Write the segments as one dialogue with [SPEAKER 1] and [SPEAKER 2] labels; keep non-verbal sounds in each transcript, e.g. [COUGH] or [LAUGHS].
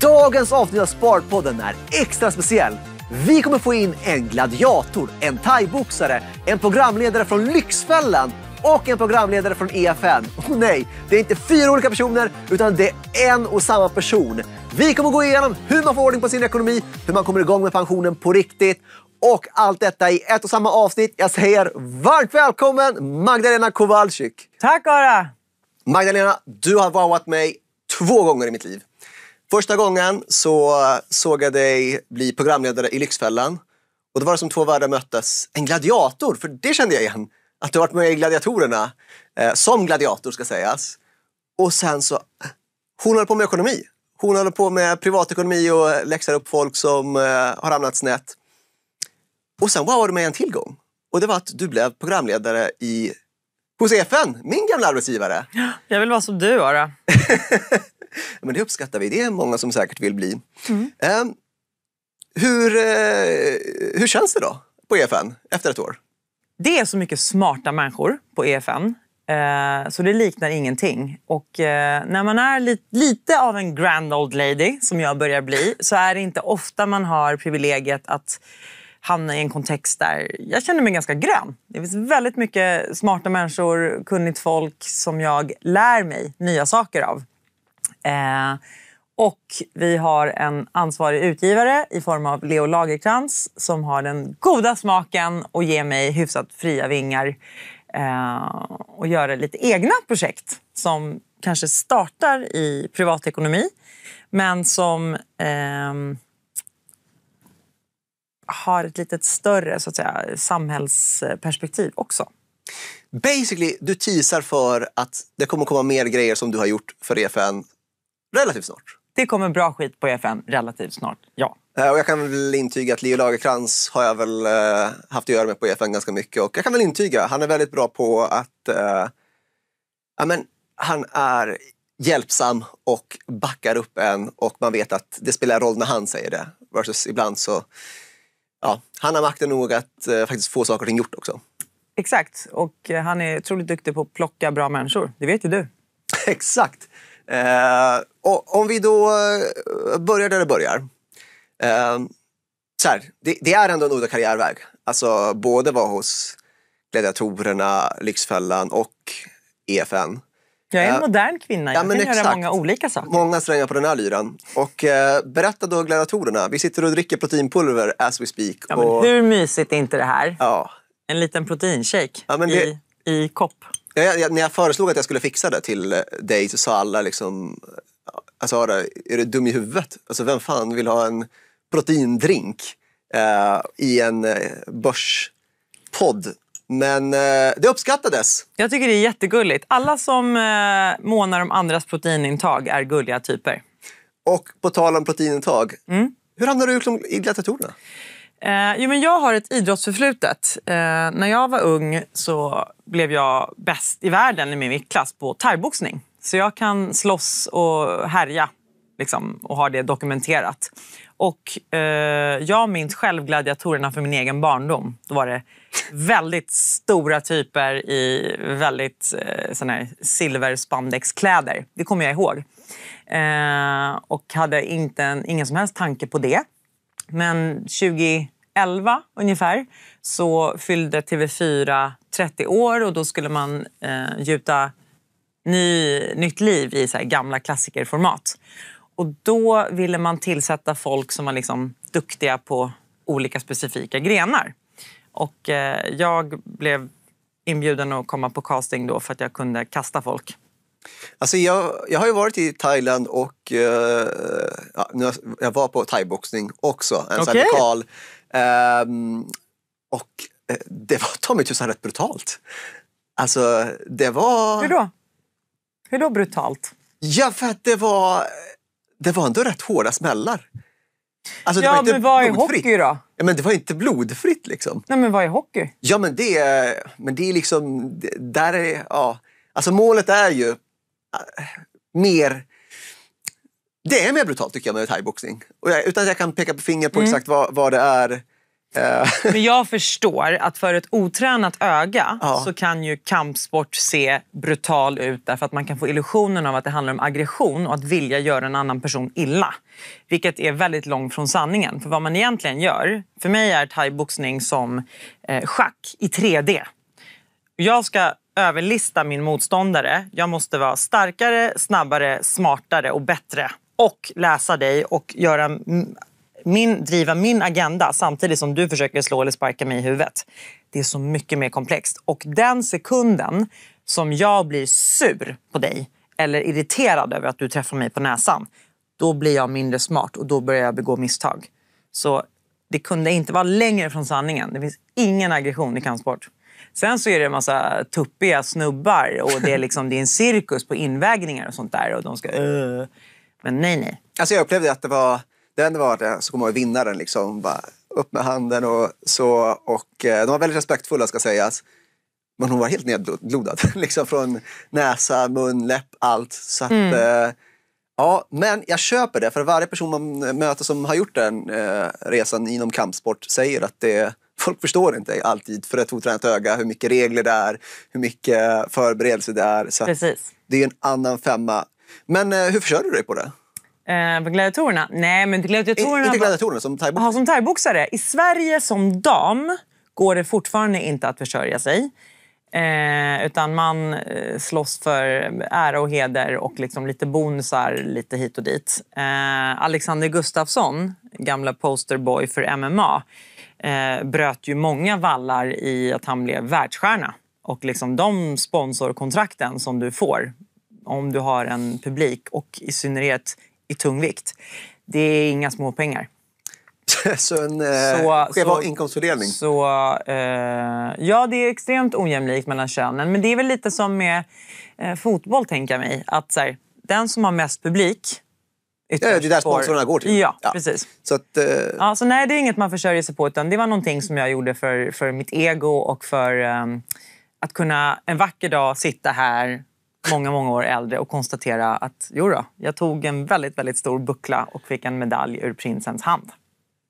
[SPEAKER 1] Dagens avsnitt av Sparpodden är extra speciell. Vi kommer få in en gladiator, en thaiboxare, en programledare från Lyxfällan och en programledare från EFN. Och [LAUGHS] nej, det är inte fyra olika personer utan det är en och samma person. Vi kommer gå igenom hur man får ordning på sin ekonomi, hur man kommer igång med pensionen på riktigt och allt detta i ett och samma avsnitt. Jag säger varmt välkommen Magdalena Kowalczyk. Tack Ara! Magdalena, du har wowat mig två gånger i mitt liv. Första gången så såg jag dig bli programledare i Lyxfällan. Och då var det som två världar möttes. En gladiator, för det kände jag igen. Att du varit med i Gladiatorerna. Eh, som gladiator ska sägas. Och sen så, hon håller på med ekonomi. Hon håller på med privatekonomi och läxar upp folk som eh, har hamnat snett. Och sen wowade du mig en till gång. Och det var att du blev programledare i hos FN, min gamla arbetsgivare.
[SPEAKER 2] Jag vill vara som du, Ara. [LAUGHS]
[SPEAKER 1] [LAUGHS] Men det uppskattar vi. Det är många som säkert vill bli. Mm. Eh, hur, eh, hur känns det då på EFN efter ett år?
[SPEAKER 2] Det är så mycket smarta människor på EFN. Eh, så det liknar ingenting. Och eh, när man är lite av en grand old lady, som jag börjar bli, så är det inte ofta man har privilegiet att hamna i en kontext där jag känner mig ganska grön. Det finns väldigt mycket smarta människor, kunnigt folk som jag lär mig nya saker av. Eh, och vi har en ansvarig utgivare i form av Leo Lagerkrans som har den goda smaken att ge mig hyfsat fria vingar eh, och göra lite egna projekt som kanske startar i privatekonomi men som eh, har ett lite större så att säga, samhällsperspektiv också.
[SPEAKER 1] Basically, du teasar för att det kommer komma mer grejer som du har gjort för
[SPEAKER 2] EFN relativt snart. Det kommer bra skit på EFN relativt snart,
[SPEAKER 1] ja. Eh, och jag kan väl intyga att Leo Lagerkrans har jag väl eh, haft att göra med på EFN ganska mycket. Och jag kan väl intyga, han är väldigt bra på att... Eh, ja, han är hjälpsam och backar upp en och man vet att det spelar roll när han säger det. Versus ibland så... Ja, han har makten nog att eh, faktiskt få saker och ting gjort också.
[SPEAKER 2] Exakt. Och eh, han är otroligt duktig på att plocka bra människor. Det vet ju du. [LAUGHS] Exakt. Eh, och om vi då eh, börjar där det börjar. Eh,
[SPEAKER 1] så här, det, är ändå en udda karriärväg. Alltså både vara hos Gladiatorerna, Lyxfällan och EFN.
[SPEAKER 2] Jag är en eh, modern kvinna, jag ja, kan exakt. göra
[SPEAKER 1] många olika saker. Många strängar på den här lyran. Och berätta då gladiatorerna, vi sitter och dricker proteinpulver as we speak. Ja, och... hur
[SPEAKER 2] mysigt är inte det här? Ja. En liten proteinshake
[SPEAKER 1] ja, det... i, i kopp. Ja, jag, när jag föreslog att jag skulle fixa det till dig så sa alla liksom, Alltså Ara, är du dum i huvudet? Alltså vem fan vill ha en proteindrink eh, i en eh, börspodd? Men
[SPEAKER 2] eh, det uppskattades. Jag tycker det är jättegulligt. Alla som eh, månar om andras proteinintag är gulliga typer.
[SPEAKER 1] Och på tal om proteinintag, mm. hur hamnade du i
[SPEAKER 2] gladiatorerna? Eh, jo, men jag har ett idrottsförflutet. Eh, när jag var ung så blev jag bäst i världen i min klass på thaiboxning. Så jag kan slåss och härja liksom, och ha det dokumenterat. Och eh, jag minns själv gladiatorerna för min egen barndom. Då var det väldigt stora typer i väldigt eh, såna här silverspandexkläder. Det kommer jag ihåg. Eh, och hade inte en, ingen som helst tanke på det. Men 2011 ungefär så fyllde TV4 30 år och då skulle man eh, gjuta ny, nytt liv i så gamla klassikerformat. Och då ville man tillsätta folk som var liksom duktiga på olika specifika grenar. Och eh, jag blev inbjuden att komma på casting då för att jag kunde kasta folk.
[SPEAKER 1] Alltså jag, jag har ju varit i Thailand och eh, ja, jag var på thaiboxning också, en okay. lokal. Ehm, eh, och det var ta mig tusan rätt brutalt. Alltså, det var... Hur
[SPEAKER 2] då? Hur då brutalt? Ja, för att det var,
[SPEAKER 1] det var ändå rätt hårda smällar.
[SPEAKER 2] Alltså, ja, men vad är blodfritt. hockey
[SPEAKER 1] då? Ja, men det var inte blodfritt liksom.
[SPEAKER 2] Nej, men vad är hockey?
[SPEAKER 1] Ja, men det är, men det är liksom... Där är, ja. Alltså målet är ju äh, mer... Det är mer brutalt tycker jag med thaiboxning. Utan att jag kan peka på finger på mm. exakt vad, vad det är Eh.
[SPEAKER 2] Men jag förstår att för ett otränat öga ja. så kan ju kampsport se brutal ut därför att man kan få illusionen av att det handlar om aggression och att vilja göra en annan person illa. Vilket är väldigt långt från sanningen. För vad man egentligen gör, för mig är thaiboxning som eh, schack i 3D. Jag ska överlista min motståndare. Jag måste vara starkare, snabbare, smartare och bättre och läsa dig och göra min, driva min agenda samtidigt som du försöker slå eller sparka mig i huvudet. Det är så mycket mer komplext. Och den sekunden som jag blir sur på dig eller irriterad över att du träffar mig på näsan, då blir jag mindre smart och då börjar jag begå misstag. Så det kunde inte vara längre från sanningen. Det finns ingen aggression i kampsport. Sen så är det en massa tuppiga snubbar och det är, [LAUGHS] liksom, det är en cirkus på invägningar och sånt där. Och de ska... Uh. Men nej, nej.
[SPEAKER 1] Alltså jag upplevde att det var den var det, så kommer jag vinnaren liksom bara upp med handen och så. Och eh, de var väldigt respektfulla ska sägas. Men hon var helt nedblodad. [LAUGHS] Liksom från näsa, mun, läpp, allt. Så att, mm. Eh, ja, men jag köper det. För varje person man möter som har gjort den eh, resan inom kampsport säger att det, folk förstår inte alltid för ett otränat öga hur mycket regler det är, hur mycket förberedelse det är. Så Precis. Det är en annan femma. Men eh, hur försörjer du dig på det?
[SPEAKER 2] Eh, på gladiatorerna? Nej, men gladiatorerna... I, inte gladiatorerna, som thaiboxare? Ja, som thaiboxare. I Sverige som dam går det fortfarande inte att försörja sig. Eh, utan man eh, slåss för ära och heder och liksom lite bonusar lite hit och dit. Eh, Alexander Gustafsson, gamla posterboy för MMA, eh, bröt ju många vallar i att han blev världsstjärna. Och liksom de sponsorkontrakten som du får om du har en publik och i synnerhet i tungvikt. Det är inga småpengar. [LAUGHS]
[SPEAKER 1] så en eh, skev inkomstfördelning?
[SPEAKER 2] Så, eh, ja, det är extremt ojämlikt mellan könen. Men det är väl lite som med eh, fotboll, tänker jag mig. Att, så här, den som har mest publik ja, det är där sponsorerna går till. Ja, ja. precis. Så, att, eh... ja, nej, det är inget man försörjer sig på. Utan det var någonting som jag gjorde för, för mitt ego och för um, att kunna en vacker dag sitta här många, många år äldre och konstatera att jo då, jag tog en väldigt, väldigt stor buckla och fick en medalj ur prinsens hand.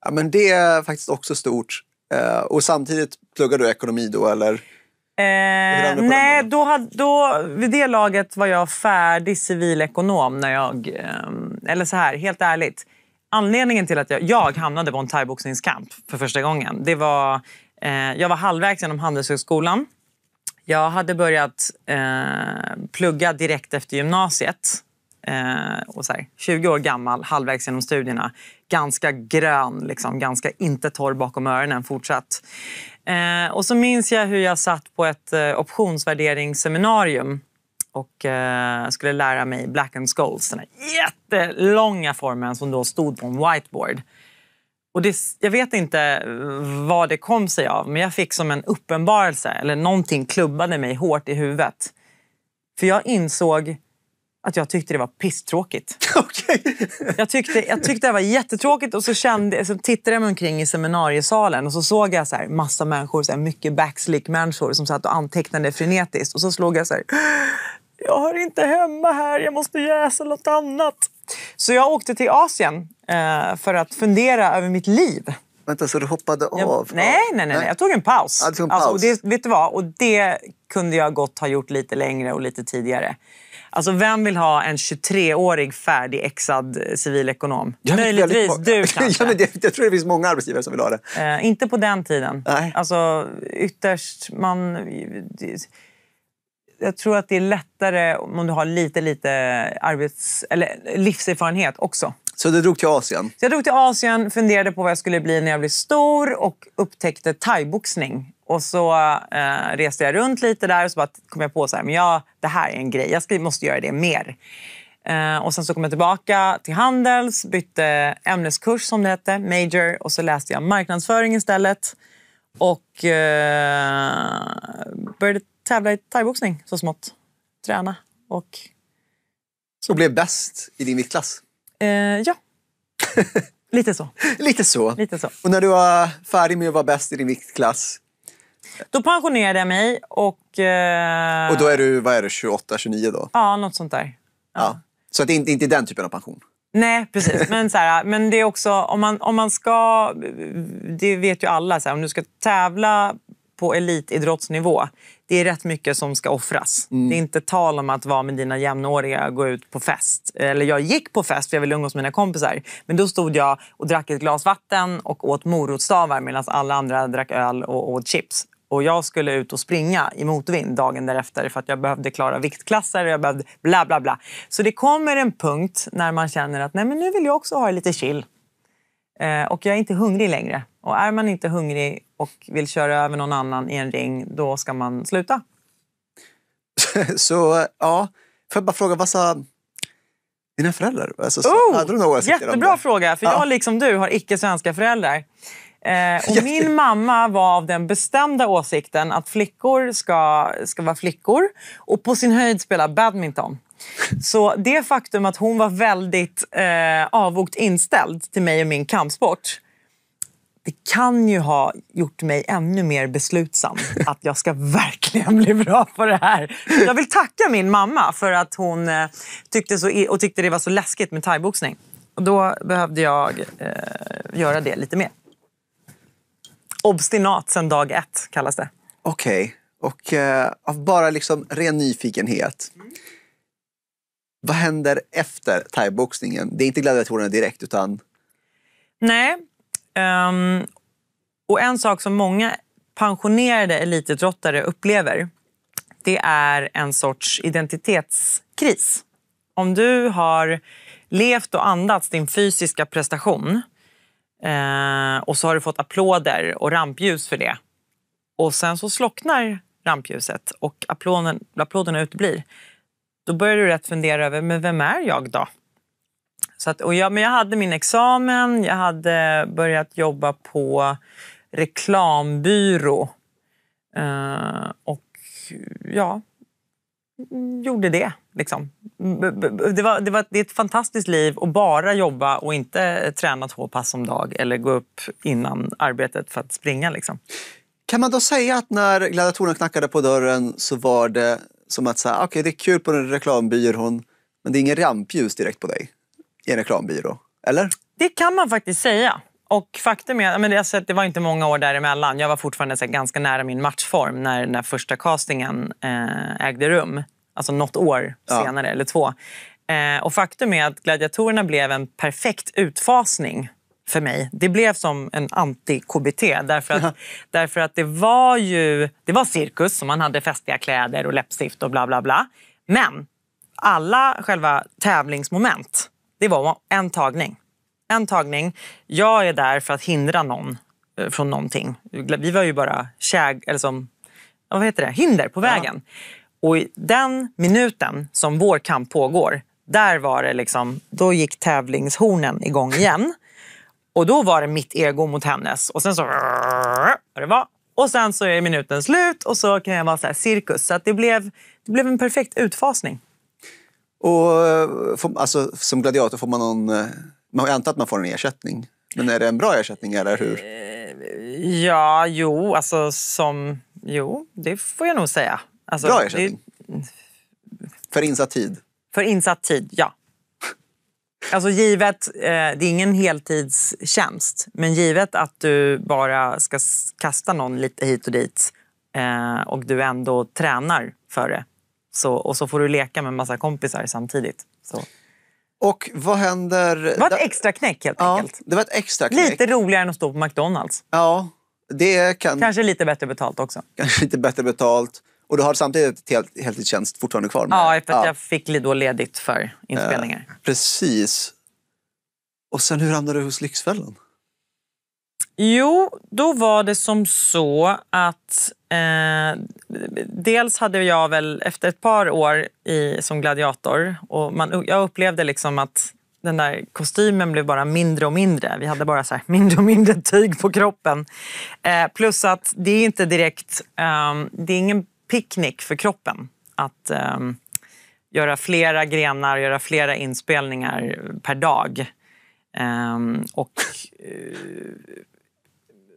[SPEAKER 2] Ja, men
[SPEAKER 1] det är faktiskt också stort. Eh, och samtidigt pluggar du ekonomi då, eller?
[SPEAKER 2] Eh, nej, då hade, då, vid det laget var jag färdig civilekonom när jag... Eh, eller så här, helt ärligt. Anledningen till att jag, jag hamnade på en thaiboxningskamp för första gången, det var... Eh, jag var halvvägs genom Handelshögskolan jag hade börjat eh, plugga direkt efter gymnasiet. Eh, och så här, 20 år gammal, halvvägs genom studierna. Ganska grön, liksom, ganska inte torr bakom öronen fortsatt. Eh, och så minns jag hur jag satt på ett eh, optionsvärderingsseminarium och eh, skulle lära mig Black and Scholes, den här jättelånga formen som då stod på en whiteboard. Och det, jag vet inte eh, vad det kom sig av, men jag fick som en uppenbarelse. Eller någonting klubbade mig hårt i huvudet. För jag insåg att jag tyckte det var pisstråkigt. [LAUGHS] jag, tyckte, jag tyckte det var jättetråkigt och så, kände, så tittade jag mig omkring i seminariesalen och så såg jag så här, massa människor, så här, mycket backslick-människor som satt och antecknade frenetiskt. Och så slog jag så här, jag hör inte hemma här, jag måste jäsa något annat. Så jag åkte till Asien Eh, för att fundera över mitt liv. Vänta, så du hoppade av? Jag, nej, nej, nej, nej, jag tog en paus. Ja, tog en alltså, paus. Alltså, det, vet du vad? Och det kunde jag gott ha gjort lite längre och lite tidigare. Alltså vem vill ha en 23-årig färdigexad eh, civilekonom? Jag Möjligtvis du [LAUGHS] kanske? ja, det, jag tror det finns många arbetsgivare som vill ha det. Eh, inte på den tiden. Nej. Alltså ytterst, man... jag tror att det är lättare om du har lite, lite arbets, eller livserfarenhet också.
[SPEAKER 1] Så du drog till Asien?
[SPEAKER 2] Så jag drog till Asien, funderade på vad jag skulle bli när jag blev stor och upptäckte thaiboxning. Och så eh, reste jag runt lite där och så kom jag på att ja, det här är en grej. Jag ska, måste göra det mer. Eh, och sen så kom jag tillbaka till Handels, bytte ämneskurs som det hette, major. Och så läste jag marknadsföring istället. Och eh, började tävla i thaiboxning så smått. Träna och...
[SPEAKER 1] Så blev bäst i din viktklass?
[SPEAKER 2] Eh, ja. [LAUGHS] Lite så. Lite så. Lite så.
[SPEAKER 1] Och när du var färdig med att vara bäst i din viktklass?
[SPEAKER 2] Då pensionerade jag mig och... Eh... Och då är
[SPEAKER 1] du, vad är det, 28, 29 då?
[SPEAKER 2] Ja, nåt sånt där.
[SPEAKER 1] Ja. ja. Så att det är inte, inte den typen av pension?
[SPEAKER 2] Nej, precis. Men, så här, men det är också, om man, om man ska... Det vet ju alla, så här, om du ska tävla på elitidrottsnivå det är rätt mycket som ska offras. Mm. Det är inte tal om att vara med dina jämnåriga och gå ut på fest. Eller jag gick på fest för jag ville umgås med mina kompisar. Men då stod jag och drack ett glas vatten och åt morotsstavar medan alla andra drack öl och åt chips. Och jag skulle ut och springa i motvind dagen därefter för att jag behövde klara viktklasser och jag behövde bla bla bla. Så det kommer en punkt när man känner att nej men nu vill jag också ha lite chill. Eh, och jag är inte hungrig längre. Och är man inte hungrig och vill köra över någon annan i en ring, då ska man sluta.
[SPEAKER 1] [LAUGHS] så ja, får jag bara fråga, vad sa dina föräldrar? Alltså, oh,
[SPEAKER 2] hade de några åsikter jättebra fråga, för ja. jag liksom du har icke svenska föräldrar. Eh, och min mamma var av den bestämda åsikten att flickor ska, ska vara flickor och på sin höjd spela badminton. Så det faktum att hon var väldigt eh, avvokt inställd till mig och min kampsport det kan ju ha gjort mig ännu mer beslutsam [LAUGHS] att jag ska verkligen bli bra på det här. Jag vill tacka min mamma för att hon eh, tyckte, så, och tyckte det var så läskigt med thaiboxning. Och då behövde jag eh, göra det lite mer. Obstinat sen dag ett kallas det.
[SPEAKER 1] Okej, okay. och eh, av bara liksom ren nyfikenhet. Mm. Vad händer efter thaiboxningen? Det är inte gladiatorerna direkt utan?
[SPEAKER 2] Nej, Um, och en sak som många pensionerade elitidrottare upplever det är en sorts identitetskris. Om du har levt och andats din fysiska prestation eh, och så har du fått applåder och rampljus för det och sen så slocknar rampljuset och applåden, applåderna uteblir då börjar du rätt fundera över men vem är jag då? Så att, och jag, men jag hade min examen, jag hade börjat jobba på reklambyrå eh, och ja, gjorde det. Liksom. Mm, det, var, det, var, det är ett fantastiskt liv att bara jobba och inte träna två pass om dag eller gå upp innan arbetet för att springa. Liksom.
[SPEAKER 1] Kan man då säga att när gladiatorerna knackade på dörren så var det som att säga, okay, det är kul på en reklambyrå, men det är ingen rampljus direkt på dig? i en reklambyrå? Eller?
[SPEAKER 2] Det kan man faktiskt säga. Och faktum är, men alltså, det var inte många år däremellan. Jag var fortfarande så ganska nära min matchform när, när första castingen eh, ägde rum. Alltså något år ja. senare, eller två. Eh, och faktum är att Gladiatorerna blev en perfekt utfasning för mig. Det blev som en anti-KBT. Därför att, därför att det var ju det var cirkus, som man hade festliga kläder och läppstift och bla bla bla. Men alla själva tävlingsmoment det var en tagning. En tagning. Jag är där för att hindra någon eh, från någonting. Vi var ju bara käg, eller som, vad heter det? hinder på vägen. Ja. Och i den minuten som vår kamp pågår, där var det liksom, då gick tävlingshornen igång igen. Och då var det mitt ego mot hennes. Och sen så... Det var. Och sen så är minuten slut och så kan jag vara så här, cirkus. Så det, blev, det blev en perfekt utfasning.
[SPEAKER 1] Och, eh, alltså, som gladiator får man någon... Eh, man antar att man får en ersättning. Men är det en bra ersättning eller hur?
[SPEAKER 2] Eh, ja, jo, alltså som... Jo, det får jag nog säga. Alltså, bra ersättning? Det, för insatt tid? För insatt tid, ja. Alltså givet, eh, det är ingen heltidstjänst, men givet att du bara ska kasta någon lite hit och dit eh, och du ändå tränar för det så, och så får du leka med en massa kompisar samtidigt. Så. Och vad händer... Det var ett extra knäck helt ja, enkelt. Det var ett extra knäck. Lite roligare än att stå på McDonalds. Ja, det kan... Kanske lite bättre betalt också.
[SPEAKER 1] Kanske lite bättre betalt. Och du har samtidigt helt, heltidstjänst fortfarande kvar? Med.
[SPEAKER 2] Ja, för att ja. jag fick då ledigt för inspelningar.
[SPEAKER 1] Eh, precis. Och sen hur hamnade du hos Lyxfällan?
[SPEAKER 2] Jo, då var det som så att eh, dels hade jag väl efter ett par år i, som gladiator och man, jag upplevde liksom att den där kostymen blev bara mindre och mindre. Vi hade bara så [LAUGHS] mindre och mindre tyg på kroppen. Eh, plus att det är inte direkt, eh, det är ingen picknick för kroppen att ehm, göra flera grenar, göra flera inspelningar per dag. Ehm, och eh,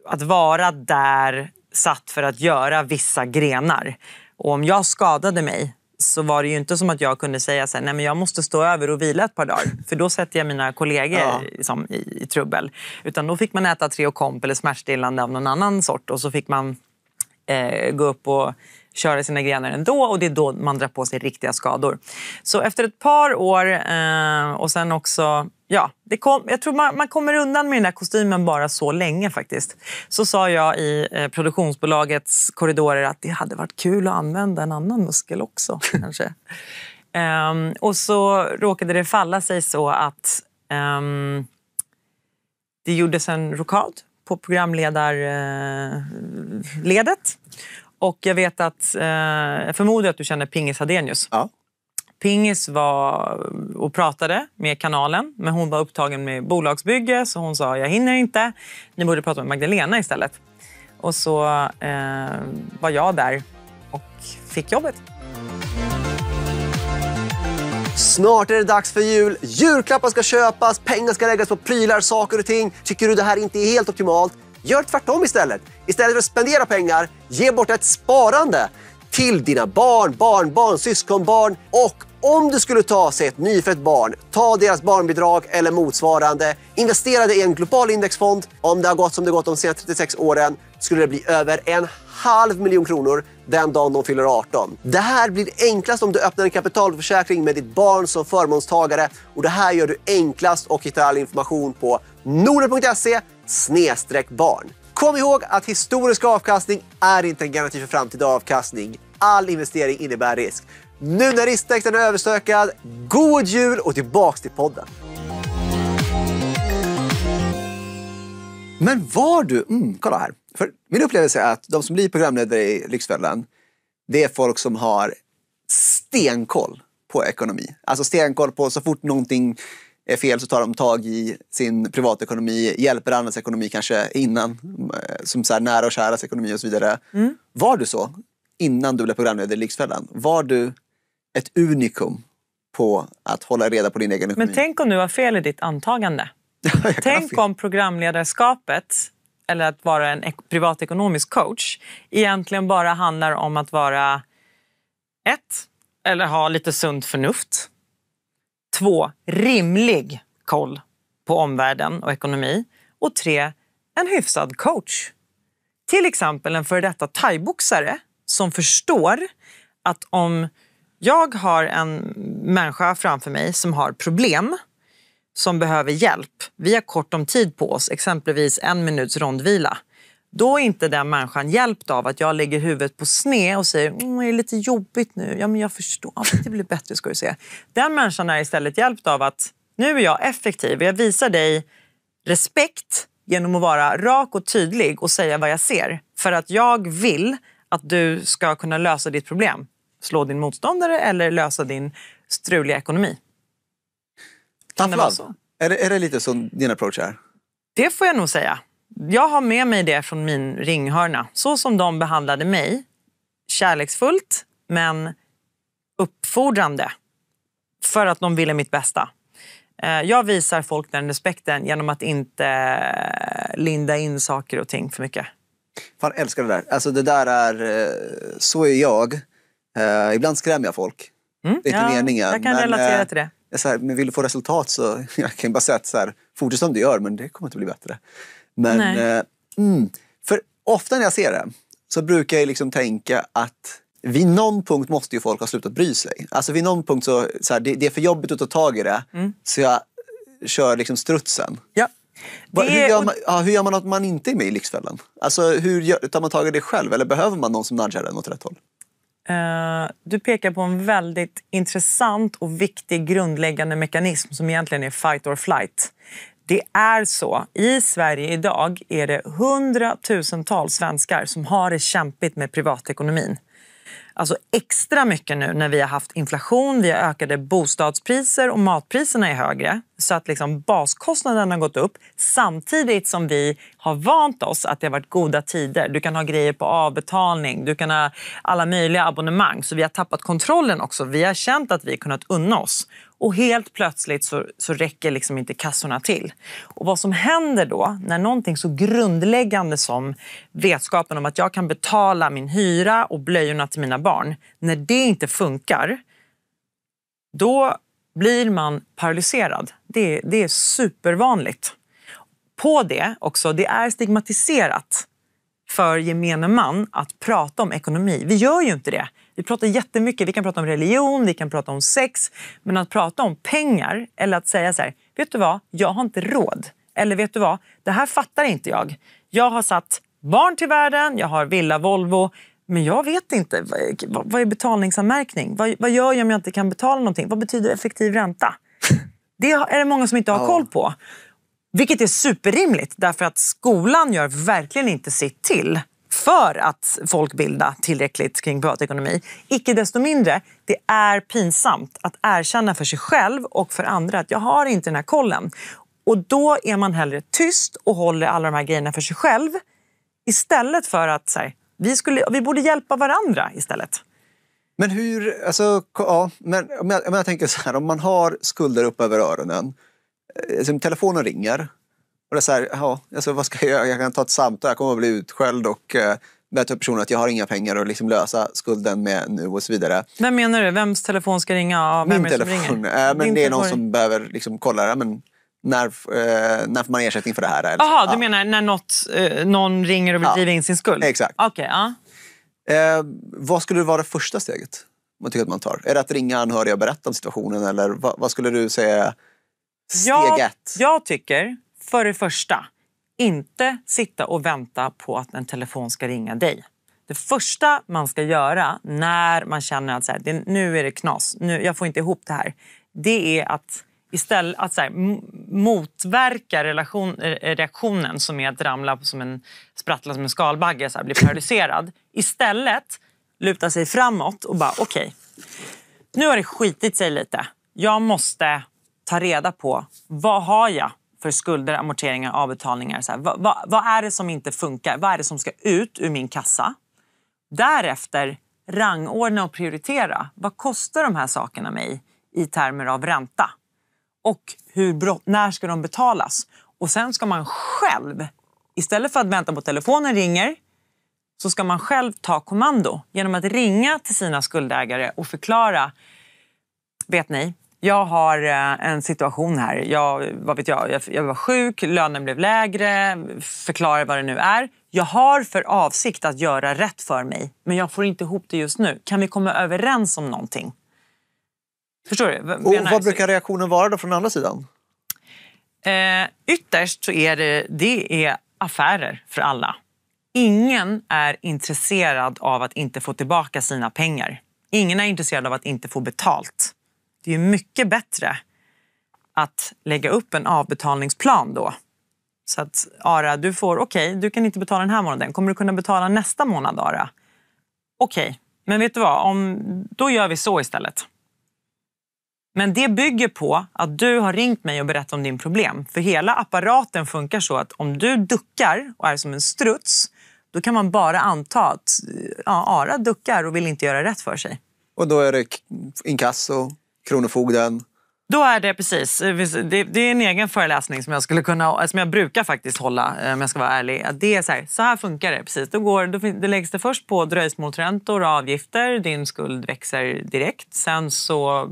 [SPEAKER 2] att vara där satt för att göra vissa grenar. Och om jag skadade mig så var det ju inte som att jag kunde säga så här, nej men jag måste stå över och vila ett par dagar [LAUGHS] för då sätter jag mina kollegor ja. liksom, i, i, trubbel. Utan då fick man äta Treokomp eller smärtstillande av någon annan sort och så fick man eh, gå upp och köra sina grenar ändå och det är då man drar på sig riktiga skador. Så efter ett par år eh, och sen också Ja, det kom, jag tror man, man, kommer undan med den där kostymen bara så länge faktiskt. Så sa jag i eh, produktionsbolagets korridorer att det hade varit kul att använda en annan muskel också. [LAUGHS] kanske. Um, och så råkade det falla sig så att um, det gjordes en rockad på programledarledet. Eh, uh, och jag vet att, uh, jag förmodar att du känner Pingis Hadenius. Ja. Pingis var och pratade med kanalen, men hon var upptagen med bolagsbygge så hon sa jag hinner inte. Ni borde prata med Magdalena istället. Och så eh, var jag där och fick jobbet. Snart är det dags för jul.
[SPEAKER 1] Julklappar ska köpas, pengar ska läggas på prylar, saker och ting. Tycker du det här inte är helt optimalt? Gör tvärtom istället. Istället för att spendera pengar, ge bort ett sparande till dina barn, barnbarn, syskonbarn och om du skulle ta sig ett nyfött barn, ta deras barnbidrag eller motsvarande, investera det i en global indexfond. Om det har gått som det gått de senaste 36 åren skulle det bli över en halv miljon kronor den dagen de fyller 18. Det här blir enklast om du öppnar en kapitalförsäkring med ditt barn som förmånstagare och det här gör du enklast och hittar all information på nordnet.se barn. Kom ihåg att historisk avkastning är inte en garanti för framtida avkastning all investering innebär risk. Nu när risktexten är överstökad, god jul och tillbaks till podden. Men var du... Mm, kolla här. För min upplevelse är att de som blir programledare i Lyxfällan, det är folk som har stenkoll på ekonomi. Alltså stenkoll på så fort någonting är fel så tar de tag i sin privatekonomi, hjälper andras ekonomi kanske innan, mm, som så nära och käras ekonomi och så vidare. Mm. Var du så innan du blev programledare i Lyxfällan. Var du ett unikum på att hålla reda på din egen ekonomi? Men
[SPEAKER 2] tänk om du har fel i ditt antagande. [LAUGHS] tänk om programledarskapet eller att vara en privatekonomisk coach egentligen bara handlar om att vara ett, eller ha lite sunt förnuft. Två, rimlig koll på omvärlden och ekonomi. Och tre, en hyfsad coach. Till exempel en före detta thaiboxare som förstår att om jag har en människa framför mig som har problem, som behöver hjälp. Vi har kort om tid på oss, exempelvis en minuts rondvila. Då är inte den människan hjälpt av att jag lägger huvudet på sne och säger mm, det är lite jobbigt nu. Ja, men jag förstår. Det blir bättre ska du se. Den människan är istället hjälpt av att nu är jag effektiv. Jag visar dig respekt genom att vara rak och tydlig och säga vad jag ser. För att jag vill att du ska kunna lösa ditt problem. Slå din motståndare eller lösa din struliga ekonomi. Kan det vara så?
[SPEAKER 1] Är det, är det lite som din approach är?
[SPEAKER 2] Det får jag nog säga. Jag har med mig det från min ringhörna. Så som de behandlade mig, kärleksfullt men uppfordrande för att de ville mitt bästa. Eh, jag visar folk den respekten genom att inte eh, linda in saker och ting för mycket.
[SPEAKER 1] Fan, jag älskar det där. Alltså det där är... Eh, så är jag. Eh, ibland skrämmer jag folk. Mm, det är inte ja, meningen. Jag kan men, relatera eh, till det. Så här, men vill du få resultat så [LAUGHS] jag kan bara säga att så här, fortsätt som du gör, men det kommer inte bli bättre. Men, eh, mm, för ofta när jag ser det så brukar jag liksom tänka att vid någon punkt måste ju folk ha slutat bry sig. Alltså vid någon punkt så, så här, det, det, är för jobbigt att ta tag i det, mm. så jag kör liksom strutsen. Ja. Va, hur, gör man, hur gör man att man inte är med i Lyxfällan? Alltså, hur gör, tar man tag i det själv eller behöver man någon som nudgar en åt rätt håll?
[SPEAKER 2] Uh, du pekar på en väldigt intressant och viktig grundläggande mekanism som egentligen är fight or flight. Det är så. I Sverige idag är det hundratusentals svenskar som har det kämpigt med privatekonomin alltså extra mycket nu när vi har haft inflation, vi har ökade bostadspriser och matpriserna är högre. Så att liksom baskostnaderna har gått upp samtidigt som vi har vant oss att det har varit goda tider. Du kan ha grejer på avbetalning, du kan ha alla möjliga abonnemang. Så vi har tappat kontrollen också. Vi har känt att vi har kunnat unna oss. Och helt plötsligt så, så räcker liksom inte kassorna till. Och vad som händer då, när någonting så grundläggande som vetskapen om att jag kan betala min hyra och blöjorna till mina barn, när det inte funkar, då blir man paralyserad. Det, det är supervanligt. På det också, det är stigmatiserat för gemene man att prata om ekonomi. Vi gör ju inte det. Vi pratar jättemycket, vi kan prata om religion, vi kan prata om sex. Men att prata om pengar eller att säga så här, vet du vad, jag har inte råd. Eller vet du vad, det här fattar inte jag. Jag har satt barn till världen, jag har villa, Volvo. Men jag vet inte. Vad, vad är betalningsanmärkning? Vad, gör jag om jag inte kan betala någonting? Vad betyder effektiv ränta? [LAUGHS] Det är det många som inte har koll på. Vilket är superrimligt, därför att skolan gör verkligen inte sitt till för att folkbilda tillräckligt kring privatekonomi. Icke desto mindre, det är pinsamt att erkänna för sig själv och för andra att jag har inte den här kollen. Och då är man hellre tyst och håller alla de här grejerna för sig själv istället för att så här, vi, skulle, vi borde hjälpa varandra istället.
[SPEAKER 1] Men hur, alltså, ja, men om jag, om jag tänker så här, om man har skulder upp över öronen, liksom telefonen ringer, och det är så här, ja, alltså, vad ska jag göra? Jag kan ta ett samtal, jag kommer att bli utskälld och eh, berätta för personen att jag har inga pengar och liksom lösa skulden med nu och så vidare.
[SPEAKER 2] Vem menar du? Vems telefon ska ringa? Vem Min telefon. Eh, men Din det är någon telefon.
[SPEAKER 1] som behöver liksom kolla det. Men när, eh, när får man ersättning för det här? Jaha, du ja.
[SPEAKER 2] menar när något, eh, någon ringer och vill ja. driva in sin skuld? Exakt. Okay, ja. eh, vad skulle vara det första
[SPEAKER 1] steget man tycker att man tar? Är det att ringa anhöriga och berätta om situationen? Eller vad, vad skulle du säga
[SPEAKER 2] steg jag, ett? Jag tycker för det första, inte sitta och vänta på att en telefon ska ringa dig. Det första man ska göra när man känner att så här, nu är det knas, nu, jag får inte ihop det här, det är att istället att så här, motverka relation, eh, reaktionen som är att ramla som en, sprattla som en skalbagge, och bli paralyserad. Istället luta sig framåt och bara okej, okay, nu har det skitit sig lite. Jag måste ta reda på vad har jag för skulder, amorteringar, avbetalningar. Så vad, vad, vad är det som inte funkar? Vad är det som ska ut ur min kassa? Därefter rangordna och prioritera. Vad kostar de här sakerna mig i termer av ränta? Och hur, när ska de betalas? Och sen ska man själv, istället för att vänta på att telefonen ringer, så ska man själv ta kommando genom att ringa till sina skuldägare och förklara. Vet ni, jag har eh, en situation här. Jag, vad vet jag, jag, var sjuk, lönen blev lägre, förklara vad det nu är. Jag har för avsikt att göra rätt för mig, men jag får inte ihop det just nu. Kan vi komma överens om någonting? Förstår du? Och vad brukar reaktionen vara då från andra sidan? Eh, ytterst så är det, det är affärer för alla. Ingen är intresserad av att inte få tillbaka sina pengar. Ingen är intresserad av att inte få betalt det är mycket bättre att lägga upp en avbetalningsplan då. Så att Ara, du får, okej, okay, du kan inte betala den här månaden. Kommer du kunna betala nästa månad, Ara? Okej, okay, men vet du vad? Om, då gör vi så istället. Men det bygger på att du har ringt mig och berättat om din problem. För hela apparaten funkar så att om du duckar och är som en struts, då kan man bara anta att ja, Ara duckar och vill inte göra rätt för sig.
[SPEAKER 1] Och då är det inkasso? Kronofogden.
[SPEAKER 2] Då är det precis. Eh, det är en egen föreläsning som jag, skulle kunna, eh, som jag brukar faktiskt hålla eh, om jag ska vara ärlig. Det är så, här, så här funkar det. precis. Då, går, då det läggs det först på dröjsmålsräntor och avgifter. Din skuld växer direkt. Sen så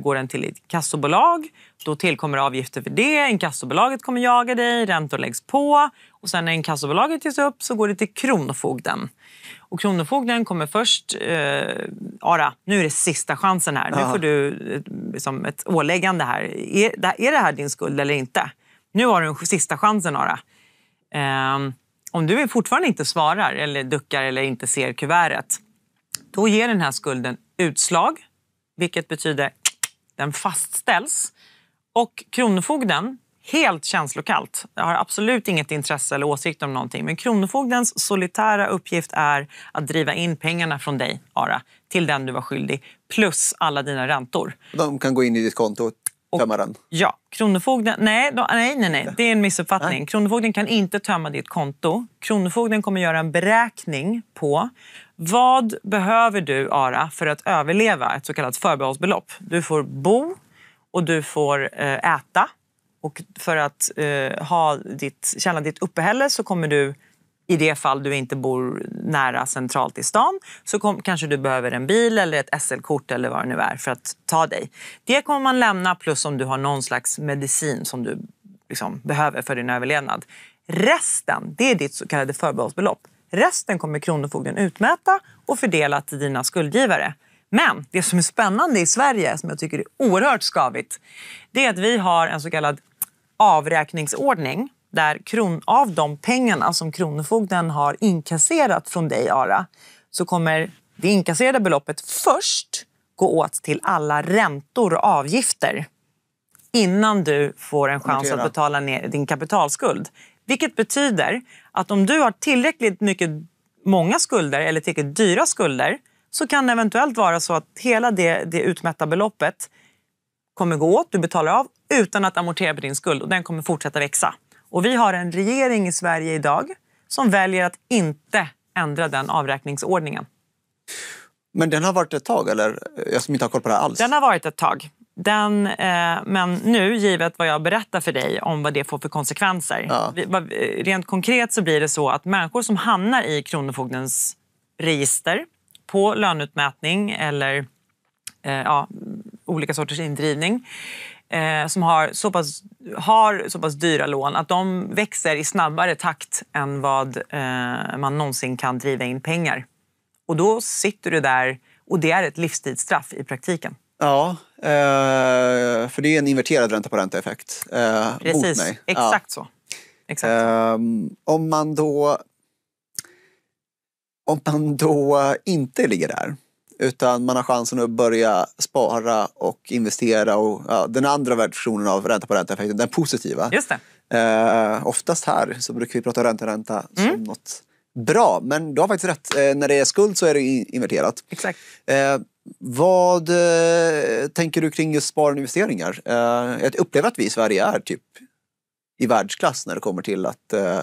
[SPEAKER 2] går den till ett kassobolag. Då tillkommer avgifter för det. Inkassobolaget kommer jaga dig. Räntor läggs på. Och sen när inkassobolaget ges upp så går det till Kronofogden. Och Kronofogden kommer först... Eh, Ara, nu är det sista chansen här. Nu Aha. får du eh, liksom, ett åläggande här. Är, är det här din skuld eller inte? Nu har du den sista chansen, Ara. Eh, om du fortfarande inte svarar, eller duckar eller inte ser kuvertet då ger den här skulden utslag, vilket betyder att den fastställs. Och Kronofogden helt känslokallt. Jag har absolut inget intresse eller åsikt om någonting. Men Kronofogdens solitära uppgift är att driva in pengarna från dig, Ara, till den du var skyldig, plus alla dina räntor. De kan gå in i ditt konto och tömma den? Ja. Kronofogden, nej, då, nej, nej, nej, det är en missuppfattning. Nej. Kronofogden kan inte tömma ditt konto. Kronofogden kommer göra en beräkning på vad behöver du, Ara, för att överleva ett så kallat förbehållsbelopp. Du får bo och du får eh, äta och för att eh, ha ditt, tjäna ditt uppehälle så kommer du i det fall du inte bor nära centralt i stan så kom, kanske du behöver en bil eller ett SL-kort eller vad det nu är för att ta dig. Det kommer man lämna plus om du har någon slags medicin som du liksom behöver för din överlevnad. Resten, det är ditt så kallade förbehållsbelopp. Resten kommer Kronofogden utmäta och fördela till dina skuldgivare. Men det som är spännande i Sverige, som jag tycker är oerhört skavigt, det är att vi har en så kallad avräkningsordning där kron, av de pengarna som Kronofogden har inkasserat från dig, Ara, så kommer det inkasserade beloppet först gå åt till alla räntor och avgifter innan du får en chans att betala ner din kapitalskuld. Vilket betyder att om du har tillräckligt mycket många skulder eller tillräckligt dyra skulder så kan det eventuellt vara så att hela det, det utmätta beloppet kommer gå åt, du betalar av utan att amortera på din skuld och den kommer fortsätta växa. Och vi har en regering i Sverige idag som väljer att inte ändra den avräkningsordningen.
[SPEAKER 1] Men den har varit ett tag, eller? Jag som inte har koll på det alls. Den
[SPEAKER 2] har varit ett tag. Den, eh, men nu, givet vad jag berättar för dig om vad det får för konsekvenser. Ja. Eh, rent konkret så blir det så att människor som hamnar i Kronofogdens register på löneutmätning eller eh, ja, olika sorters indrivning eh, som har så, pass, har så pass dyra lån att de växer i snabbare takt än vad eh, man någonsin kan driva in pengar. Och då sitter du där och det är ett livstidsstraff i praktiken.
[SPEAKER 1] Ja, eh, för det är en inverterad ränta på ränta-effekt eh, Precis, exakt ja. så. Exakt. Eh, om
[SPEAKER 2] man då
[SPEAKER 1] om man då inte ligger där utan man har chansen att börja spara och investera. Och, ja, den andra versionen av ränta på ränta-effekten, den positiva. Just det. Eh, oftast här så brukar vi prata ränta-ränta mm. som något bra. Men du har faktiskt rätt. Eh, när det är skuld så är det inverterat. Exakt. Eh, vad eh, tänker du kring just sparande och investeringar? Eh, jag upplever att vi i Sverige är typ i världsklass när det kommer till att eh,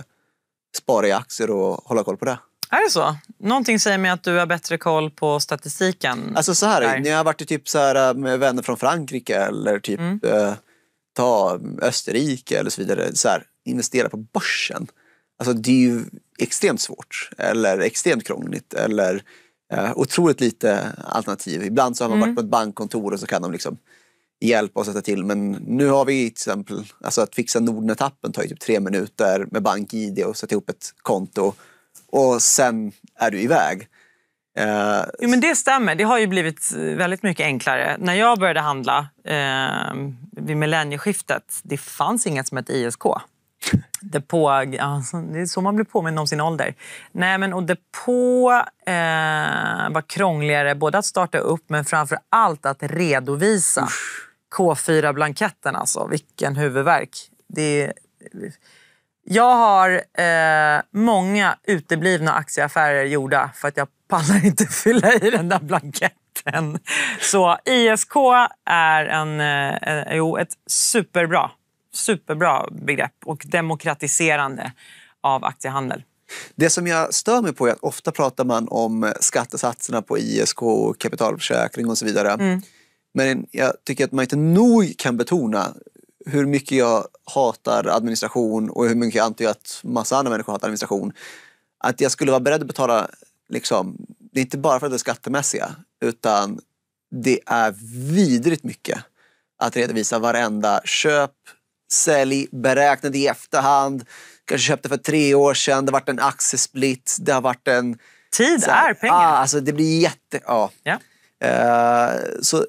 [SPEAKER 1] spara i aktier och hålla koll på det.
[SPEAKER 2] Är det så? Någonting säger mig att du har bättre koll på statistiken. Alltså så
[SPEAKER 1] här, när jag har varit typ så här äh, med vänner från Frankrike eller typ mm. eh, ta Österrike eller så vidare. Så här, investera på börsen. Alltså det är ju extremt svårt eller extremt krångligt eller eh, otroligt lite alternativ. Ibland så har man mm. varit på ett bankkontor och så kan de liksom hjälpa och sätta till. Men nu har vi till exempel, alltså att fixa Nordnetappen tar ju typ tre minuter med bank-id och sätta ihop ett konto och sen är du iväg.
[SPEAKER 2] Eh, jo, eh, men det stämmer. Det har ju blivit väldigt mycket enklare. När jag började handla eh, vid millennieskiftet, det fanns inget som hette ISK. Depå, alltså, det är så man blir påmind om sin ålder. Nej, men, och depå eh, var krångligare både att starta upp men framför allt att redovisa. K4-blanketten alltså, vilken huvudvärk. Det jag har eh, många uteblivna aktieaffärer gjorda för att jag pallar [LAUGHS] inte fylla i den där blanketten. Så ISK är en, eh, eh, jo, ett superbra, superbra begrepp och demokratiserande av aktiehandel.
[SPEAKER 1] Det som jag stör mig på är att ofta pratar man om skattesatserna på ISK, och kapitalförsäkring och så vidare. Mm. Men jag tycker att man inte nog kan betona hur mycket jag hatar administration och hur mycket jag antar att massa andra människor hatar administration. Att jag skulle vara beredd att betala, liksom, det är inte bara för att det är skattemässiga, utan det är vidrigt mycket att redovisa varenda köp, sälj, beräknad i efterhand, kanske köpte för tre år sedan, det har varit en aktiesplit, det har varit en... Tid här, är pengar. Ah, alltså det blir jätte... Ja. ja. Uh, så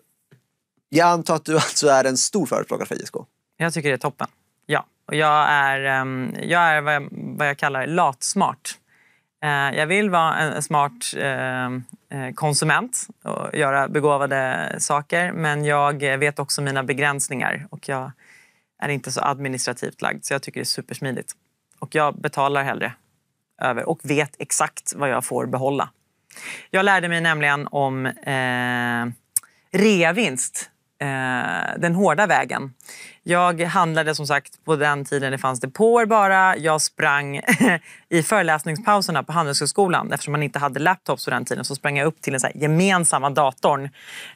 [SPEAKER 1] jag antar att du alltså är en stor förespråkare för ISK?
[SPEAKER 2] Jag tycker det är toppen. Ja. Och jag är, ehm, jag är vad, jag, vad jag kallar latsmart. Eh, jag vill vara en smart ehm, eh, konsument och göra begåvade saker men jag vet också mina begränsningar och jag är inte så administrativt lagd så jag tycker det är supersmidigt. Och jag betalar hellre över och vet exakt vad jag får behålla. Jag lärde mig nämligen om eh, reavinst eh, den hårda vägen. Jag handlade som sagt på den tiden det fanns depåer bara. Jag sprang [LAUGHS] i föreläsningspauserna på Handelshögskolan. Eftersom man inte hade laptops på den tiden så sprang jag upp till den så gemensamma datorn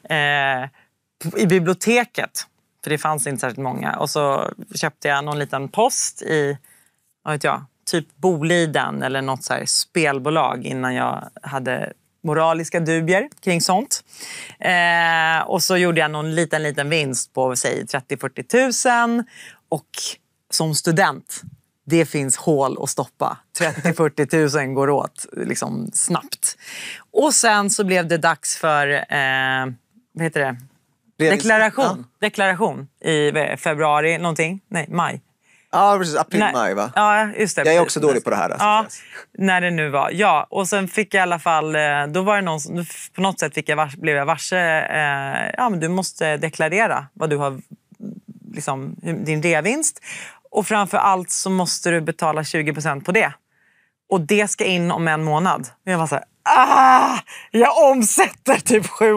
[SPEAKER 2] eh, i biblioteket. För det fanns inte särskilt många. Och så köpte jag någon liten post i, vad vet jag, typ Boliden eller något så spelbolag innan jag hade moraliska dubier kring sånt. Eh, och så gjorde jag någon liten, liten vinst på säg 30-40 000 och som student det finns hål att stoppa. 30-40 000 går åt liksom, snabbt. Och sen så blev det dags för, eh, vad heter det? Deklaration. Deklaration i eh, februari någonting. Nej, maj. Ja, precis. April, när, maj va? Ja, just det. Jag är också dålig på det här. Alltså. Ja, när det nu var. Ja, och sen fick jag i alla fall... Eh, då var det någon på något sätt fick jag, blev jag varse eh, ja, men du måste deklarera vad du har, liksom, din revinst. Och framför allt så måste du betala 20 på det. Och det ska in om en månad. jag var så här, ah, jag omsätter typ 7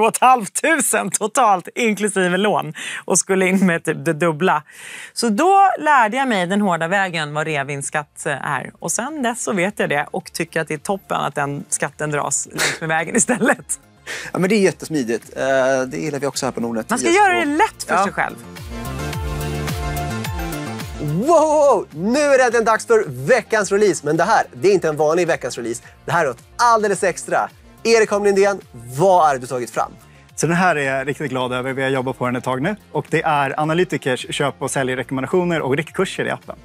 [SPEAKER 2] 500 totalt inklusive lån och skulle in med typ det dubbla. Så då lärde jag mig den hårda vägen vad revinskatt eh, är. Och sen dess så vet jag det och tycker att det är toppen att den skatten dras längs med vägen istället. Ja, men det är
[SPEAKER 1] jättesmidigt. Eh, det gillar vi också här på Nordnet. Man ska göra det lätt för ja. sig själv. Wow! Nu är det äntligen dags för veckans release. Men det här, det är inte en vanlig veckans release. Det här är något alldeles extra. Erik Holm Lindén, vad är du tagit fram? Så den här är jag riktigt glad över. Vi har jobbat på den ett tag nu. Och det är analytikers köp och säljrekommendationer och riktkurser i appen.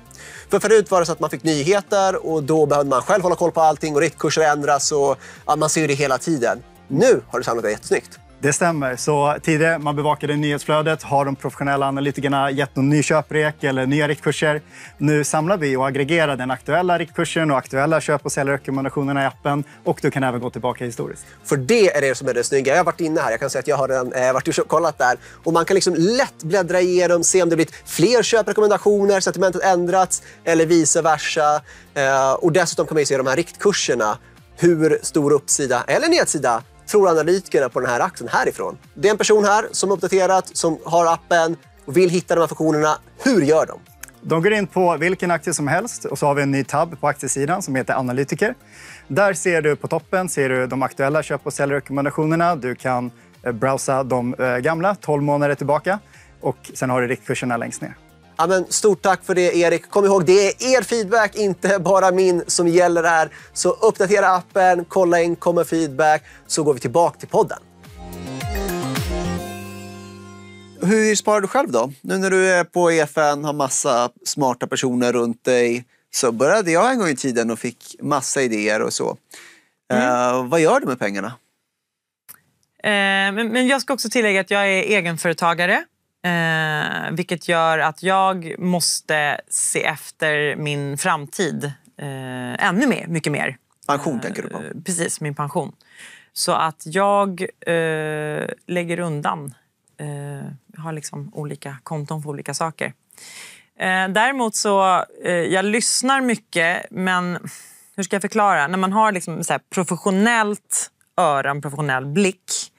[SPEAKER 1] För förut var det så att man fick nyheter och då behövde man själv hålla koll på allting och riktkurser ändras och ja, man ser det hela tiden. Nu har du samlat det jättesnyggt. Det stämmer. Så tidigare man bevakade nyhetsflödet. Har de professionella analytikerna gett någon ny köprek eller nya riktkurser? Nu samlar vi och aggregerar den aktuella riktkursen och aktuella köp och säljrekommendationerna i appen. Och du kan även gå tillbaka historiskt. För det är det som är det snygga. Jag har varit inne här. Jag kan säga att jag har redan eh, varit och kollat där. Och man kan liksom lätt bläddra igenom, se om det blivit fler köprekommendationer, sentimentet ändrats eller vice versa. Eh, och dessutom kan man se de här riktkurserna hur stor uppsida eller nedsida tror analytikerna på den här aktien härifrån. Det är en person här som uppdaterat, som har appen och vill hitta de här funktionerna. Hur gör de? De går in på vilken aktie som helst och så har vi en ny tab på aktiesidan som heter Analytiker. Där ser du på toppen ser du de aktuella köp och säljrekommendationerna. Du kan eh, browsa de eh, gamla, 12 månader tillbaka. Och sen har du riktkurserna längst ner. Ja, men stort tack för det, Erik. Kom ihåg, det är er feedback, inte bara min, som gäller här. Så uppdatera appen, kolla in, kom med feedback, så går vi tillbaka till podden. Hur sparar du själv då? Nu när du är på EFN, och har massa smarta personer runt dig. Så började jag en gång i tiden och fick massa idéer och så. Mm. Uh, vad gör du med pengarna? Uh,
[SPEAKER 2] men, men jag ska också tillägga att jag är egenföretagare. Eh, vilket gör att jag måste se efter min framtid eh, ännu mer, mycket mer. Pension tänker du på? Eh, precis, min pension. Så att jag eh, lägger undan. Eh, har liksom olika konton för olika saker. Eh, däremot så, eh, jag lyssnar mycket men hur ska jag förklara? När man har liksom så professionellt öra, en professionell blick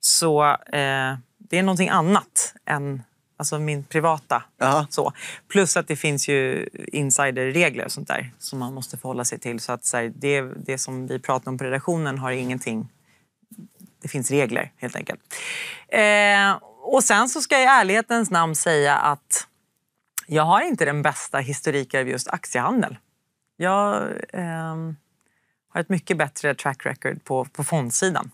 [SPEAKER 2] så det är någonting annat än alltså min privata. Så. Plus att det finns ju insiderregler och sånt där som man måste förhålla sig till. Så att så här, det, det som vi pratar om på redaktionen har ingenting... Det finns regler, helt enkelt. Eh, och sen så ska jag i ärlighetens namn säga att jag har inte den bästa historiken av just aktiehandel. Jag eh, har ett mycket bättre track record på, på fondsidan.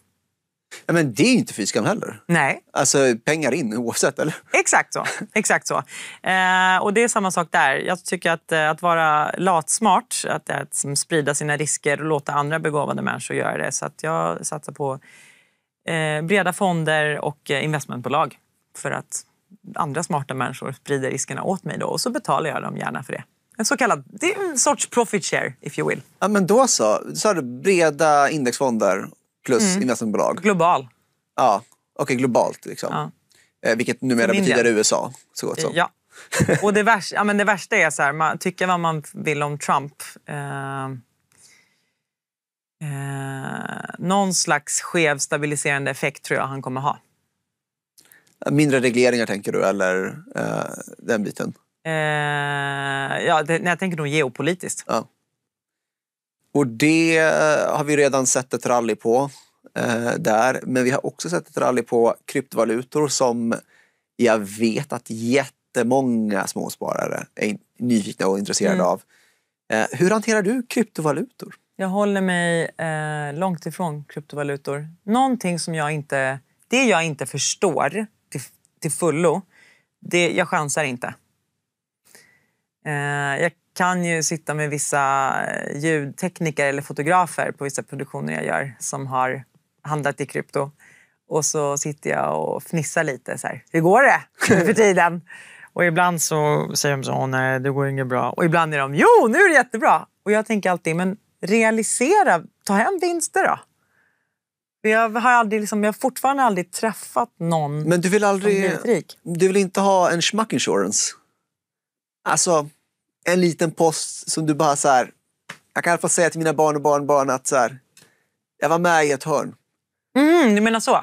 [SPEAKER 2] Ja, men det är ju inte fy skam heller.
[SPEAKER 1] Nej. Alltså pengar in oavsett, eller?
[SPEAKER 2] Exakt så. Exakt så. Eh, och det är samma sak där. Jag tycker att, eh, att vara latsmart, att, att eh, sprida sina risker och låta andra begåvade människor göra det. Så att jag satsar på eh, breda fonder och eh, investmentbolag för att andra smarta människor sprider riskerna åt mig då och så betalar jag dem gärna för det. En så kallad det är en sorts profit share, if you will. Ja, men då
[SPEAKER 1] så. Så har du breda indexfonder plus mm. investmentbolag. Global. Ja, okej okay, globalt. Liksom. Ja. Eh, vilket numera betyder USA, så gott som. Ja.
[SPEAKER 2] [LAUGHS] Och det, värsta, ja, men det värsta är så här, man tycker vad man vill om Trump. Eh, eh, någon slags skev stabiliserande effekt tror jag han kommer ha.
[SPEAKER 1] Mindre regleringar tänker du, eller eh, den biten?
[SPEAKER 2] Eh, ja, det, nej, jag tänker nog geopolitiskt. Ja.
[SPEAKER 1] Och det eh, har vi redan sett ett rally på eh, där. Men vi har också sett ett rally på kryptovalutor som jag vet att jättemånga småsparare är nyfikna och intresserade mm. av. Eh, hur hanterar du kryptovalutor?
[SPEAKER 2] Jag håller mig eh, långt ifrån kryptovalutor. Någonting som jag inte, det jag inte förstår till, till fullo, det, jag chansar inte. Eh, jag kan ju sitta med vissa eh, ljudtekniker eller fotografer på vissa produktioner jag gör som har handlat i krypto. Och så sitter jag och fnissar lite. Så här, Hur går det för tiden? [LAUGHS] Och ibland så säger de så, Åh, nej det går inget bra. Och ibland är de, jo nu är det jättebra. Och jag tänker alltid, men realisera, ta hem vinster då. jag har, aldrig, liksom, jag har fortfarande aldrig träffat någon Men du vill aldrig,
[SPEAKER 1] du vill inte ha en schmuck insurance? Alltså, en liten post som du bara så här, jag kan i alla fall säga till mina barn och barnbarn att så här, jag var med i ett hörn.
[SPEAKER 2] Mm, du menar så?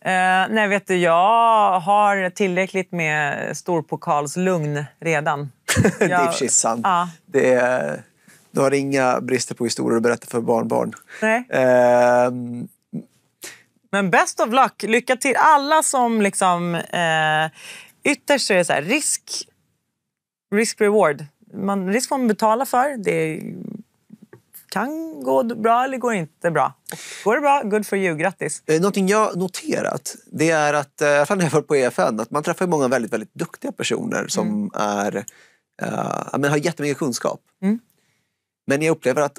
[SPEAKER 2] Eh, nej, vet du, jag har tillräckligt med storpokalslugn redan. [LAUGHS] det är i sant. Ja.
[SPEAKER 1] Det är, du har inga brister på historier att berätta för barnbarn. Nej. Eh,
[SPEAKER 2] men best of luck. Lycka till alla som liksom... Eh, ytterst är så här, risk risk-reward. risk får man betala för. Det kan gå bra eller går inte bra. går det bra, good for you. Grattis! Eh, någonting jag noterat
[SPEAKER 1] det är att, eh, i alla fall när jag var på EFN, att man träffar många väldigt, väldigt duktiga personer som mm. är, uh, men har jättemycket kunskap. Mm. Men jag upplever att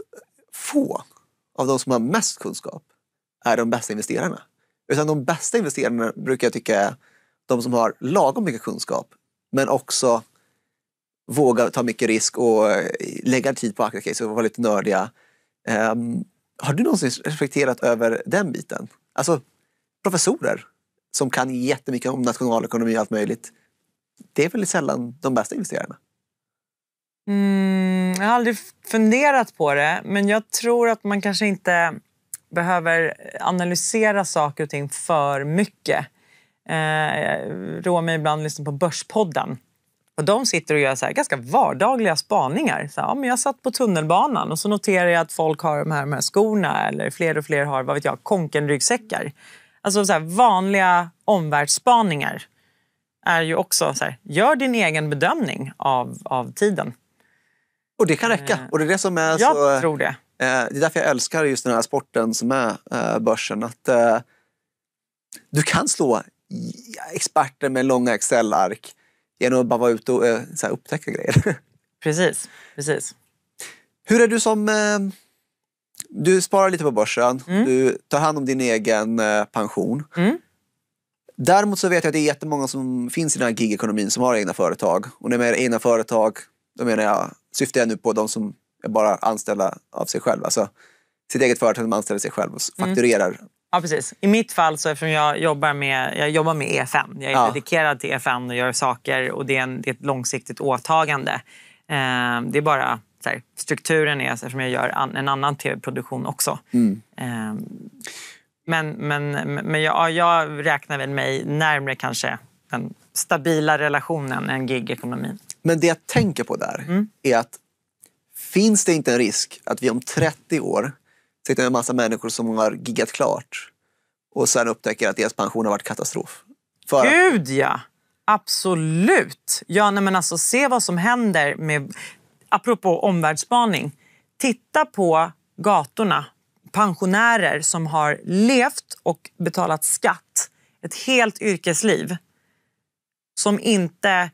[SPEAKER 1] få av de som har mest kunskap är de bästa investerarna. Utan de bästa investerarna brukar jag tycka är de som har lagom mycket kunskap men också våga ta mycket risk och eh, lägga tid på Acra-case och vara lite nördiga. Um, har du någonsin reflekterat över den biten? Alltså professorer som kan jättemycket om nationalekonomi och allt möjligt. Det är väldigt sällan de bästa investerarna.
[SPEAKER 2] Mm, jag har aldrig funderat på det, men jag tror att man kanske inte behöver analysera saker och ting för mycket. Eh, jag roar mig ibland att lyssna på Börspodden och De sitter och gör så ganska vardagliga spaningar. Så ja, men jag satt på tunnelbanan och så noterar jag att folk har de här, de här skorna eller fler och fler har vad vet jag, konkenryggsäckar. Alltså så här, vanliga omvärldsspaningar är ju också så här, gör din egen bedömning av, av tiden. Och det kan räcka. Eh, och det är det som är jag så, eh, tror det. Eh,
[SPEAKER 1] det är därför jag älskar just den här sporten som är börsen. Att, du kan slå experter med långa Excel-ark genom att bara vara ute och eh, så här, upptäcka grejer.
[SPEAKER 2] [LAUGHS] Precis,
[SPEAKER 1] precis. Hur är du som... Eh, du sparar lite på börsen, mm. du tar hand om din egen eh, pension. Mm. Däremot så vet jag att det är jättemånga som finns i den här gigekonomin som har egna företag. Och när jag menar egna företag, då menar jag, syftar jag nu på de som är bara anställda av sig själva. Alltså sitt eget företag som anställer sig själv och mm. fakturerar mm.
[SPEAKER 2] Ja, precis. I mitt fall, så eftersom jag jobbar med, jag jobbar med EFN, jag är ja. dedikerad till EFN och gör saker och det är, en, det är ett långsiktigt åtagande. Eh, det är bara här, strukturen är, eftersom jag gör an, en annan tv-produktion också. Mm. Eh, men men, men jag, jag räknar väl mig närmre kanske den stabila relationen än gig-ekonomin.
[SPEAKER 1] Men det jag tänker på där mm. är att finns det inte en risk att vi om 30 år sitter med en massa människor som har giggat klart och sen upptäcker att deras pension har varit katastrof. För
[SPEAKER 2] Gud ja! Absolut! Ja, nej, men alltså, se vad som händer med, apropå omvärldsspaning. Titta på gatorna, pensionärer som har levt och betalat skatt ett helt yrkesliv som inte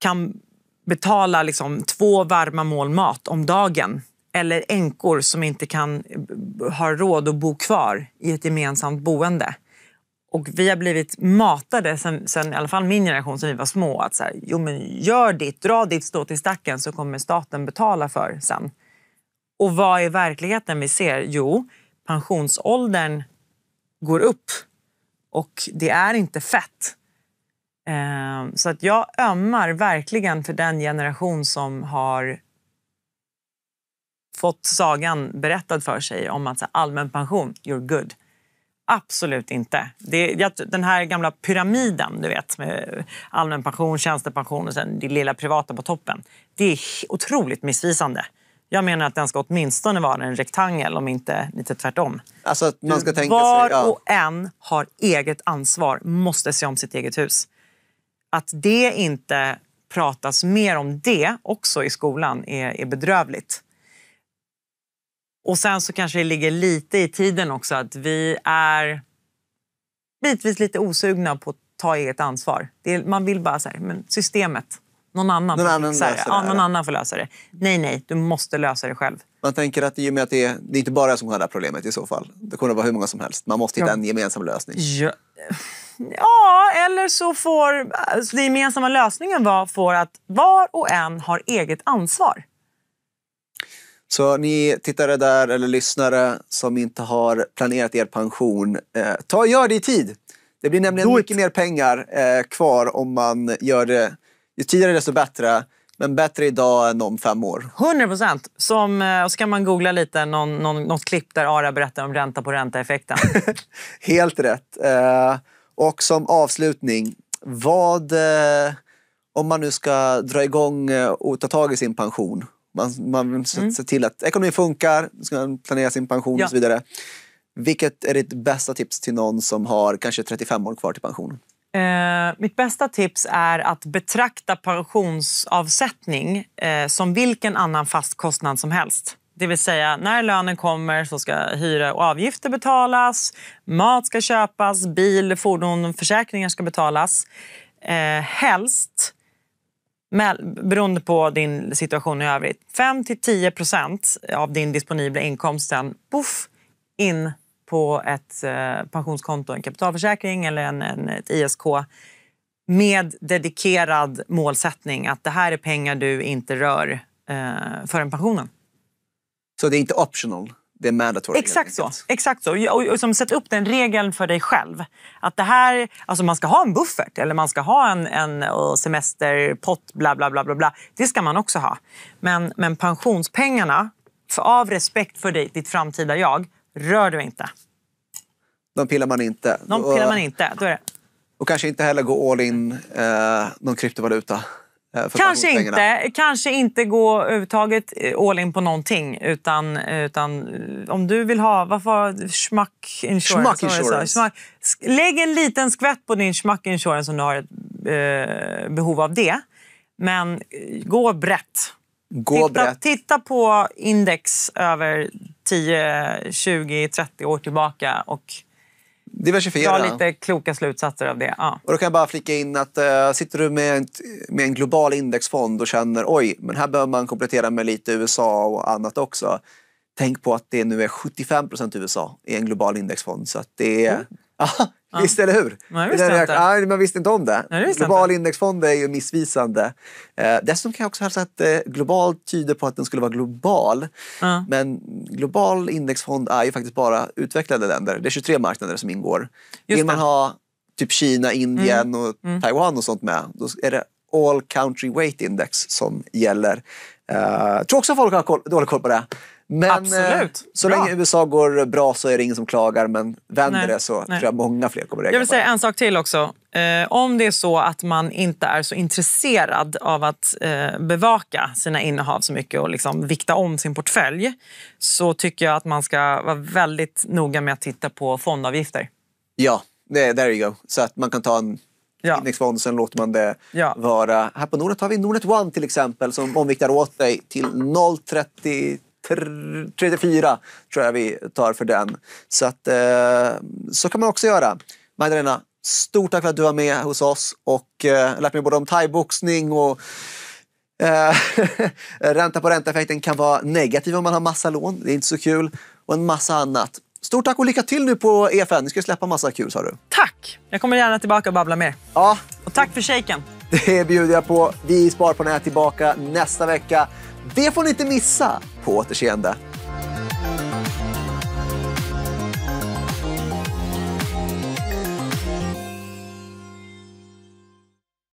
[SPEAKER 2] kan betala liksom två varma mål mat om dagen eller änkor som inte kan, eh, har råd att bo kvar i ett gemensamt boende. Och vi har blivit matade, sen, sen, i alla fall min generation, sen vi var små att så här, jo, men gör ditt, dra ditt stå till stacken så kommer staten betala för sen. Och vad är verkligheten vi ser? Jo, pensionsåldern går upp och det är inte fett. Eh, så att jag ömmar verkligen för den generation som har fått sagan berättad för sig om att allmän pension, you're good. Absolut inte. Det, den här gamla pyramiden, du vet, med allmän pension, tjänstepension och sen det lilla privata på toppen. Det är otroligt missvisande. Jag menar att den ska åtminstone vara en rektangel, om inte lite tvärtom. Alltså att man ska tänka Var sig, ja. och en har eget ansvar, måste se om sitt eget hus. Att det inte pratas mer om det också i skolan är, är bedrövligt. Och sen så kanske det ligger lite i tiden också att vi är bitvis lite osugna på att ta eget ansvar. Är, man vill bara så här, men systemet, någon annan, någon annan, löser Ja, någon annan får lösa det. Nej, nej, du måste lösa det själv.
[SPEAKER 1] Man tänker att i och med att det, är, det är inte bara jag som har det här problemet i så fall. Det kommer vara hur många som helst. Man måste hitta ja. en gemensam lösning. Ja.
[SPEAKER 2] ja, eller så får så alltså, den gemensamma lösningen var får att var och en har eget ansvar.
[SPEAKER 1] Så ni tittare där eller lyssnare som inte har planerat er pension, eh, ta och gör det i tid. Det blir nämligen mycket mer pengar eh, kvar om man gör det ju tidigare desto bättre. Men bättre idag än om fem år.
[SPEAKER 2] 100 procent. Eh, och så kan man googla lite någon, någon, något klipp där Ara berättar om ränta på ränta-effekten. [LAUGHS]
[SPEAKER 1] Helt rätt. Eh, och som avslutning, vad, eh, om man nu ska dra igång eh, och ta tag i sin pension, man, man ser mm. till att ekonomin funkar, ska planera sin pension ja. och så vidare. Vilket är ditt bästa tips till någon som har kanske 35 år kvar till pensionen?
[SPEAKER 2] Eh, mitt bästa tips är att betrakta pensionsavsättning eh, som vilken annan fast kostnad som helst. Det vill säga, när lönen kommer så ska hyra och avgifter betalas, mat ska köpas, bil, fordon, försäkringar ska betalas. Eh, helst beroende på din situation i övrigt, 5 10 procent av din disponibla inkomst sen puff, in på ett eh, pensionskonto, en kapitalförsäkring eller en, en, ett ISK med dedikerad målsättning att det här är pengar du inte rör eh, förrän pensionen. Så det är
[SPEAKER 1] inte optional? det är mandatory. Exakt
[SPEAKER 2] så. Exakt så. Och, och som sätt upp den regeln för dig själv. Att det här, alltså man ska ha en buffert eller man ska ha en, en eh, semesterpott, bla, bla, bla, bla, bla. Det ska man också ha. Men, men pensionspengarna, för, av respekt för dig, ditt framtida jag, rör du inte.
[SPEAKER 1] De pillar man inte. De pillar man inte. Då är det. Och kanske inte heller gå all in eh, någon kryptovaluta. Eh, kanske inte,
[SPEAKER 2] kanske inte gå överhuvudtaget eh, all in på någonting. Utan, eh, utan om du vill ha, vad var schmack insurance? Schmack insurance. Schmack, lägg en liten skvätt på din schmack insurance om du har ett eh, behov av det. Men gå brett. Gå titta, brett. titta på index över 10, 20, 30 år tillbaka och diversifiera. Dra lite kloka slutsatser av det. Ja.
[SPEAKER 1] Och då kan jag bara flika in att äh, sitter du med, en, med en global indexfond och känner oj, men här behöver man komplettera med lite USA och annat också. Tänk på att det nu är 75 USA i en global indexfond. Så att det är, mm. Ja, visst eller hur? Nej, visste jag inte. Nej, man visste inte om det. Nej, Global indexfond är ju missvisande. Eh, dessutom kan jag också hälsa att eh, global tyder på att den skulle vara global. Ja. Men global indexfond är ju faktiskt bara utvecklade länder. Det är 23 marknader som ingår. Just Vill man ha typ Kina, Indien mm. och mm. Taiwan och sånt med, då är det All Country Weight Index som gäller. Eh, tror också att folk har koll, dålig koll på det. Men eh, Absolut. så bra. länge USA går bra så är det ingen som klagar men vänder nej, det så nej. tror jag många fler kommer reagera. Jag vill säga
[SPEAKER 2] en sak till också. Eh, om det är så att man inte är så intresserad av att eh, bevaka sina innehav så mycket och liksom vikta om sin portfölj så tycker jag att man ska vara väldigt noga med att titta på fondavgifter.
[SPEAKER 1] Ja, there you go. Så att man kan ta en ja. indexfond. Sen låter man det ja. vara. Här på Nordnet har vi Nordnet One till exempel som omviktar åt dig till 0,30 34 tror jag vi tar för den. Så, att, eh, så kan man också göra. Magdalena, stort tack för att du var med hos oss och eh, lärt mig både om thaiboxning och eh, [LAUGHS] ränta på ränta-effekten kan vara negativ om man har massa lån. Det är inte så kul. Och en massa annat. Stort tack och lycka till nu på EFN. Ni ska släppa massa kul sa du.
[SPEAKER 2] Tack! Jag kommer gärna tillbaka och babbla mer. Ja. Och tack för shaken.
[SPEAKER 1] Det bjuder jag på. Vi i Sparparna är tillbaka nästa vecka. Det får ni inte missa! På återseende!